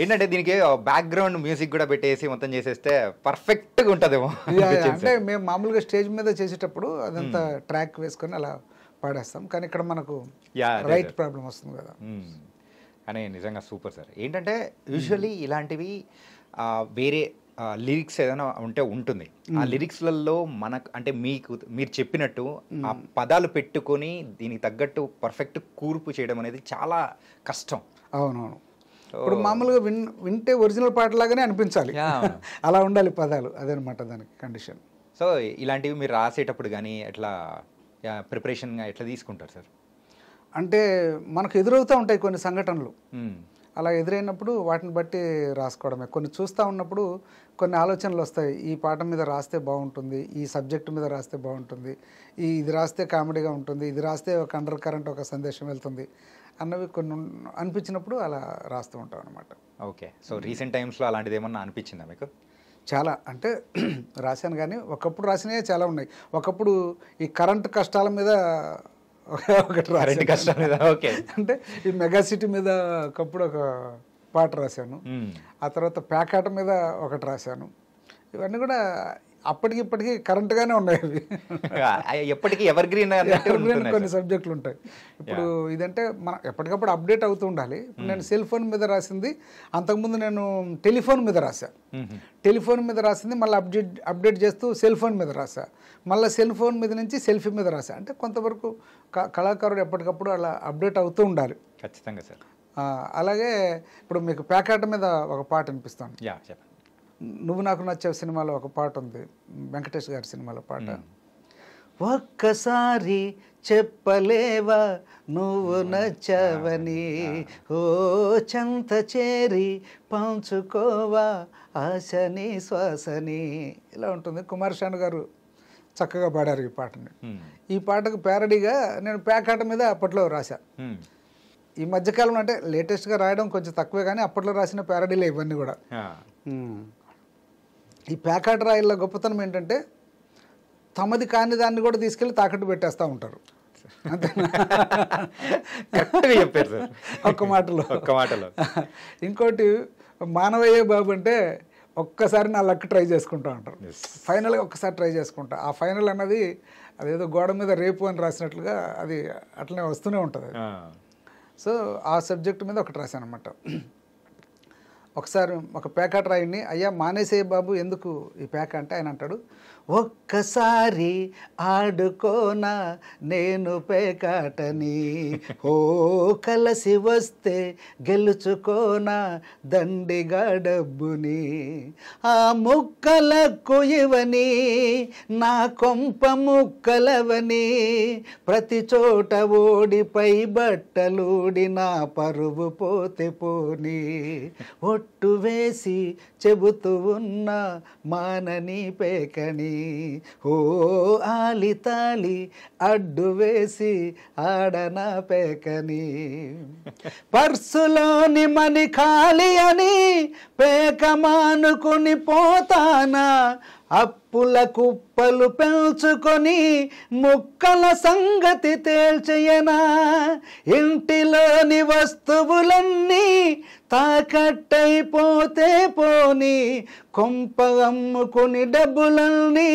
ఏంటంటే దీనికి background music కూడా పెట్టేసి మొత్తం చేసేస్తే పర్ఫెక్ట్గా ఉంటుందేమో అంటే మేము మామూలుగా స్టేజ్ మీద చేసేటప్పుడు అదంతా ట్రాక్ hmm. వేసుకొని అలా పాడేస్తాం కానీ ఇక్కడ మనకు రైట్ ప్రాబ్లం వస్తుంది కదా hmm. అని నిజంగా సూపర్ సార్ ఏంటంటే యూజువలీ hmm. ఇలాంటివి వేరే లిరిక్స్ ఏదైనా ఉంటే ఉంటుంది ఆ లిరిక్స్లలో మనకు అంటే మీకు మీరు చెప్పినట్టు ఆ పదాలు పెట్టుకొని దీనికి తగ్గట్టు పర్ఫెక్ట్ కూర్పు చేయడం అనేది చాలా కష్టం అవునవును ఇప్పుడు మామూలుగా విన్ వింటే ఒరిజినల్ పాట లాగానే అనిపించాలి అలా ఉండాలి పదాలు అదనమాట దానికి కండిషన్ సో ఇలాంటివి మీరు రాసేటప్పుడు కానీ ఎట్లా ప్రిపరేషన్గా ఎట్లా తీసుకుంటారు సార్ అంటే మనకు ఎదురవుతూ ఉంటాయి కొన్ని సంఘటనలు అలా ఎదురైనప్పుడు వాటిని బట్టి రాసుకోవడమే కొన్ని చూస్తూ ఉన్నప్పుడు కొన్ని ఆలోచనలు వస్తాయి ఈ పాట మీద రాస్తే బాగుంటుంది ఈ సబ్జెక్ట్ మీద రాస్తే బాగుంటుంది ఈ ఇది రాస్తే కామెడీగా ఉంటుంది ఇది రాస్తే ఒక అండర్ కరెంట్ ఒక సందేశం వెళ్తుంది అన్నవి కొన్ని అనిపించినప్పుడు అలా రాస్తూ ఉంటాం అనమాట ఓకే సో రీసెంట్ టైమ్స్లో అలాంటిది ఏమన్నా అనిపించిందా మీకు చాలా అంటే రాశాను కానీ ఒకప్పుడు రాసినవి చాలా ఉన్నాయి ఒకప్పుడు ఈ కరెంట్ కష్టాల మీద ఒకటి కష్టాల మీద ఓకే అంటే ఈ మెగా సిటీ మీద ఒకప్పుడు ఒక పాట రాశాను ఆ తర్వాత ప్యాకాట మీద ఒకటి రాశాను ఇవన్నీ కూడా అప్పటికి ఇప్పటికీ కరెంట్గానే ఉన్నాయి ఎప్పటికీ ఎవర్ గ్రీన్ కొన్ని సబ్జెక్టులు ఉంటాయి ఇప్పుడు ఇదంటే మనం ఎప్పటికప్పుడు అప్డేట్ అవుతూ ఉండాలి నేను సెల్ hmm. ఫోన్ మీద రాసింది అంతకుముందు నేను టెలిఫోన్ మీద రాశా టెలిఫోన్ hmm. మీద రాసింది మళ్ళీ అప్డేట్ అప్డేట్ చేస్తూ సెల్ ఫోన్ మీద రాశా మళ్ళీ సెల్ ఫోన్ మీద నుంచి సెల్ఫీ మీద రాశా అంటే కొంతవరకు కళాకారుడు ఎప్పటికప్పుడు అలా అప్డేట్ అవుతూ ఉండాలి ఖచ్చితంగా సార్ అలాగే ఇప్పుడు మీకు ప్యాకెట్ మీద ఒక పాట అనిపిస్తాను చెప్పండి నువ్వు నాకు నచ్చే సినిమాలో ఒక పాట ఉంది వెంకటేష్ గారి సినిమాలో పాట ఒక్కసారి చెప్పలేవా నువ్వు నచ్చవని ఓ చెంత చేరి పంచుకోవా ఆశని శ్వాసని ఇలా ఉంటుంది కుమార్ షాను గారు చక్కగా పాడారు ఈ పాటని ఈ పాటకు ప్యారడీగా నేను ప్యాకాట మీద అప్పట్లో రాశా ఈ మధ్యకాలం అంటే లేటెస్ట్గా రాయడం కొంచెం తక్కువే కానీ అప్పట్లో రాసిన ప్యారడీలే ఇవన్నీ కూడా ఈ ప్యాకెట్ రాయిల గొప్పతనం ఏంటంటే తమది కాని దాన్ని కూడా తీసుకెళ్ళి తాకట్టు పెట్టేస్తూ ఉంటారు అంతేనా చెప్పారు సార్ ఒక్క మాటలో ఒక్క మాటలో ఇంకోటి మానవయ్య బాబు అంటే ఒక్కసారి నా లక్ ట్రై చేసుకుంటా ఉంటారు ఫైనల్గా ఒక్కసారి ట్రై చేసుకుంటా ఆ ఫైనల్ అన్నది అదేదో గోడ మీద రేపు అని రాసినట్లుగా అది అట్లనే వస్తూనే ఉంటుంది సో ఆ సబ్జెక్ట్ మీద ఒకటి రాశాను అనమాట ఒకసారి ఒక ప్యాకెట్ రాయండి అయ్యా మానేసే బాబు ఎందుకు ఈ ప్యాక అంటే ఆయన అంటాడు ఒక్కసారి ఆడుకోనా నేను పేకాటని ఓ కలసి వస్తే గెలుచుకోనా దండిగా డబ్బుని ఆ ముక్కలకు ఇవని నా కొంప ముక్కలవని ప్రతి చోట ఓడిపై బట్టలుడి నా పరువు పోతే పోని ఒట్టు వేసి చెబుతూ ఉన్న మానని పేకని ఓ ఆలి తాలి అడ్డు వేసి ఆడన పేకని పర్సులోని మని ఖాళీ అని పేకమానుకుని పోతానా పుల కుప్పలు పెంచుకొని ముక్కల సంగతి తేల్చయనా ఇంటిలోని వస్తువులన్నీ తాకట్టయిపోతే పోని కొంప అమ్ముకుని డబ్బులన్నీ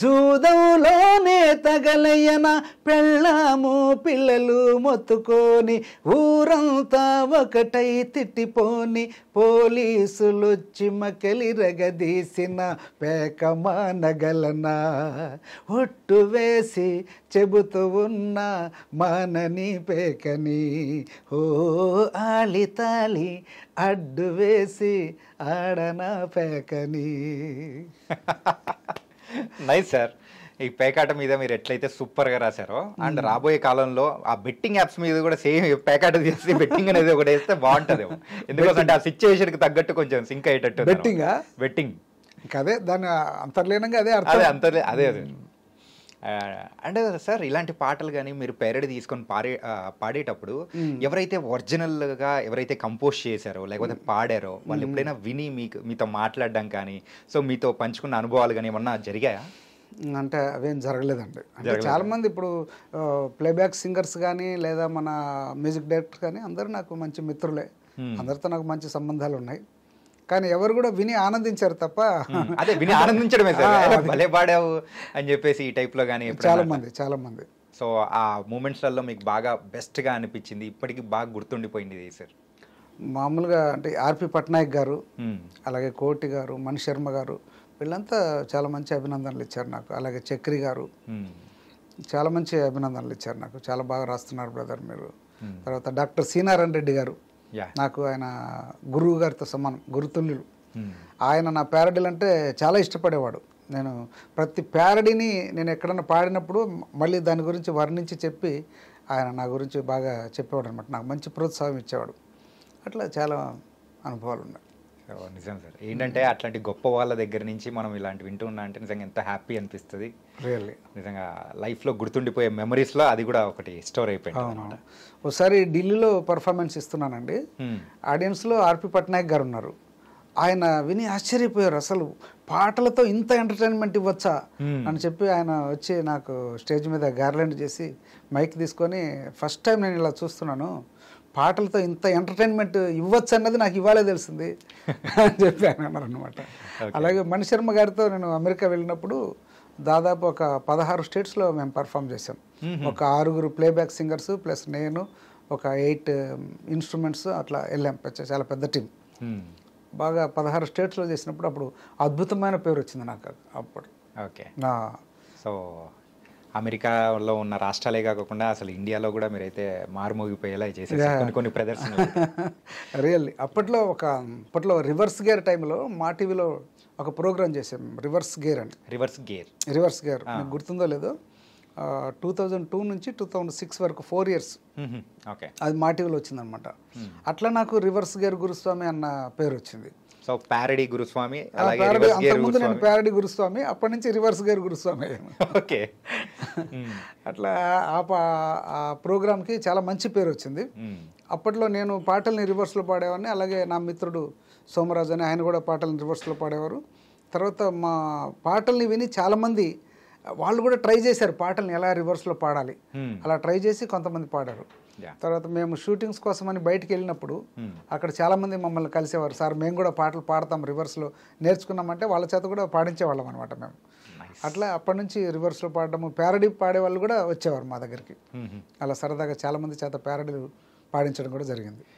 జూదంలోనే తగలయ్యన పెళ్ళాము పిల్లలు మొత్తుకొని ఊరంతా ఒకటై తిట్టిపోని పోలీసులు మకలి రగదీసిన పేకమా మానగలనా ఒట్టు వేసి చెబుతూ ఉన్న మానని పేకని ఓ ఆలి తాలి అడ్డు వేసి ఆడన పేకని నైస్ సార్ ఈ పేకాట మీద మీరు ఎట్లయితే సూపర్గా రాశారో అండ్ రాబోయే కాలంలో ఆ బెట్టింగ్ యాప్స్ మీద కూడా సేమ్ పేకాట చేసి బెట్టింగ్ అనేది ఒకటి వేస్తే బాగుంటుంది ఎందుకంటే ఆ సిచ్యువేషన్కి తగ్గట్టు కొంచెం సింక్ అయ్యేటట్టు బెట్టింగ్ బెట్టింగ్ ఇంకా అదే దాని అంతర్లీనంగా అదే అదే అంతర్లే అదే అదే అంటే సార్ ఇలాంటి పాటలు కానీ మీరు పేరడి తీసుకొని పాడే పాడేటప్పుడు ఎవరైతే ఒరిజినల్గా ఎవరైతే కంపోజ్ చేశారో లేకపోతే పాడారో వాళ్ళు ఎప్పుడైనా విని మీకు మీతో మాట్లాడడం కానీ సో మీతో పంచుకున్న అనుభవాలు కానీ ఏమన్నా జరిగాయా అంటే అవేం జరగలేదండి అంటే చాలామంది ఇప్పుడు ప్లేబ్యాక్ సింగర్స్ కానీ లేదా మన మ్యూజిక్ డైరెక్టర్ కానీ అందరూ నాకు మంచి మిత్రులే అందరితో నాకు మంచి సంబంధాలు ఉన్నాయి కానీ ఎవరు కూడా విని ఆనందించారు తప్ప అదే విని ఆనందించడమే సార్ భలే పాడావు అని చెప్పేసి ఈ టైప్లో కానీ చాలా మంది చాలా మంది సో ఆ మూమెంట్స్లలో మీకు బాగా బెస్ట్గా అనిపించింది ఇప్పటికీ బాగా గుర్తుండిపోయింది ఇది సార్ మామూలుగా అంటే ఆర్పి పట్నాయక్ గారు అలాగే కోటి గారు మన్ శర్మ గారు వీళ్ళంతా చాలా మంచి అభినందనలు ఇచ్చారు నాకు అలాగే చక్రి గారు చాలా మంచి అభినందనలు ఇచ్చారు నాకు చాలా బాగా రాస్తున్నారు బ్రదర్ మీరు తర్వాత డాక్టర్ సీనారాయణ రెడ్డి గారు నాకు ఆయన గురువు గారితో సమానం గురుతుల్యులు hmm. ఆయన నా ప్యారడీలు అంటే చాలా ఇష్టపడేవాడు నేను ప్రతి ప్యారడీని నేను ఎక్కడన్నా పాడినప్పుడు మళ్ళీ దాని గురించి వర్ణించి చెప్పి ఆయన నా గురించి బాగా చెప్పేవాడు అనమాట నాకు మంచి ప్రోత్సాహం ఇచ్చేవాడు అట్లా చాలా అనుభవాలు ఉన్నాయి నిజం సార్ ఏంటంటే అట్లాంటి గొప్ప వాళ్ళ దగ్గర నుంచి మనం ఇలాంటి వింటూ ఉన్నా అంటే నిజంగా ఎంత హ్యాపీ అనిపిస్తుంది రియల్లీ నిజంగా లైఫ్లో గుర్తుండిపోయే మెమరీస్లో అది కూడా ఒకటి స్టోర్ అయిపోయింది ఒకసారి ఢిల్లీలో పర్ఫార్మెన్స్ ఇస్తున్నానండి hmm. ఆడియన్స్లో ఆర్పి పట్నాయక్ గారు ఉన్నారు ఆయన విని ఆశ్చర్యపోయారు అసలు పాటలతో ఇంత ఎంటర్టైన్మెంట్ ఇవ్వచ్చా hmm. అని చెప్పి ఆయన వచ్చి నాకు స్టేజ్ మీద గార్లెండ్ చేసి మైక్ తీసుకొని ఫస్ట్ టైం నేను ఇలా చూస్తున్నాను పాటలతో ఇంత ఎంటర్టైన్మెంట్ ఇవ్వచ్చు అన్నది నాకు ఇవ్వాలే తెలిసింది అని చెప్పి ఆయన అన్నారనమాట అలాగే మణిశర్మ గారితో నేను అమెరికా వెళ్ళినప్పుడు దాదాపు ఒక పదహారు స్టేట్స్లో మేము పర్ఫామ్ చేసాం ఒక ఆరుగురు ప్లేబ్యాక్ సింగర్స్ ప్లస్ నేను ఒక ఎయిట్ ఇన్స్ట్రుమెంట్స్ అట్లా వెళ్ళాం చాలా పెద్ద టీం బాగా పదహారు స్టేట్స్లో చేసినప్పుడు అప్పుడు అద్భుతమైన పేరు వచ్చింది నాకు అప్పుడు ఓకే నా సో అమెరికాలో ఉన్న రాష్ట్రాలే కాకుండా అసలు ఇండియాలో కూడా అయితే మారుమోగిపోయేలా చేసేసి కొన్ని కొన్ని ప్రదర్శన రియల్లీ అప్పట్లో ఒక అప్పట్లో రివర్స్ గేర్ టైంలో మా టీవీలో ఒక ప్రోగ్రామ్ చేసాం రివర్స్ గేర్ అని రివర్స్ గేర్ రివర్స్ గేర్ గుర్తుందో లేదో టూ థౌజండ్ టూ నుంచి టూ థౌజండ్ సిక్స్ వరకు ఫోర్ ఇయర్స్ ఓకే అది మా వచ్చిందనమాట అట్లా నాకు రివర్స్ గేర్ గురుస్వామి అన్న పేరు వచ్చింది సో ప్యారడీ గురుస్వామి అంతకుముందు నేను ప్యారడీ గురుస్వామి అప్పటి నుంచి రివర్స్ గేర్ గురుస్వామి ఓకే అట్లా ఆ ప్రోగ్రామ్కి చాలా మంచి పేరు వచ్చింది అప్పట్లో నేను పాటల్ని రివర్స్లో పాడేవాడిని అలాగే నా మిత్రుడు సోమరాజు అని ఆయన కూడా పాటల్ని రివర్స్లో పాడేవారు తర్వాత మా పాటల్ని విని చాలామంది వాళ్ళు కూడా ట్రై చేశారు పాటల్ని ఎలా రివర్స్లో పాడాలి అలా ట్రై చేసి కొంతమంది పాడారు తర్వాత మేము షూటింగ్స్ కోసం అని బయటికి వెళ్ళినప్పుడు అక్కడ చాలామంది మమ్మల్ని కలిసేవారు సార్ మేము కూడా పాటలు పాడతాం రివర్స్లో నేర్చుకున్నామంటే వాళ్ళ చేత కూడా పాడించేవాళ్ళం అనమాట మేము అట్లా అప్పటి నుంచి రివర్స్లో పాడటము ప్యారడీ పాడే వాళ్ళు కూడా వచ్చేవారు మా దగ్గరికి అలా సరదాగా చాలామంది చేత ప్యారడీలు పాడించడం కూడా జరిగింది